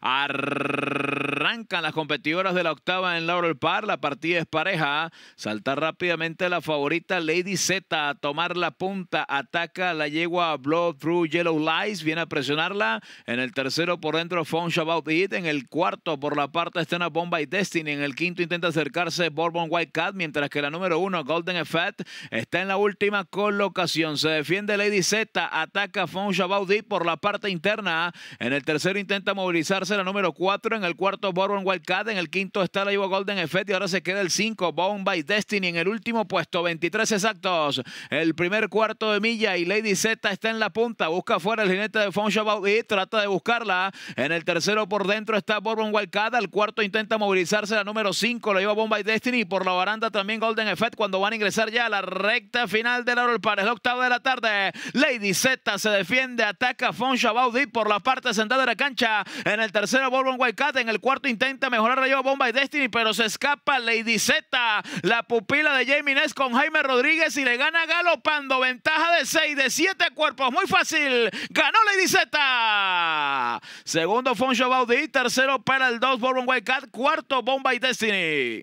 er Arrancan las competidoras de la octava en Laurel Park. La partida es pareja. Salta rápidamente la favorita Lady Z a tomar la punta. Ataca la yegua Blow Through Yellow Lies. Viene a presionarla. En el tercero por dentro Fon About En el cuarto por la parte bomba y Destiny. En el quinto intenta acercarse Bourbon White Cat. Mientras que la número uno Golden Effect está en la última colocación. Se defiende Lady Z. Ataca Fon About por la parte interna. En el tercero intenta movilizarse la número cuatro, En el cuarto Bourbon Wildcat. En el quinto está la Ivo Golden Effect y ahora se queda el 5, Bombay by Destiny. En el último puesto, 23 exactos. El primer cuarto de milla y Lady Z está en la punta. Busca fuera el jinete de Fonsha trata de buscarla. En el tercero por dentro está Borbon Wildcat. Al cuarto intenta movilizarse la número 5, la lleva Bombay by Destiny. Y por la baranda también Golden Effect cuando van a ingresar ya a la recta final del Laurel Park. Es octavo de la tarde. Lady Z se defiende, ataca Fon por la parte central de la cancha. En el tercero, Bourbon Wildcat. En el cuarto intenta mejorar lleva Bomba y Destiny, pero se escapa Lady Z, la pupila de Jamie Ness con Jaime Rodríguez y le gana galopando. Ventaja de 6, de 7 cuerpos, muy fácil. Ganó Lady Z. Segundo, Foncho Baudí. Tercero para el 2, Bourbon Cat. Cuarto, Bomba y Destiny.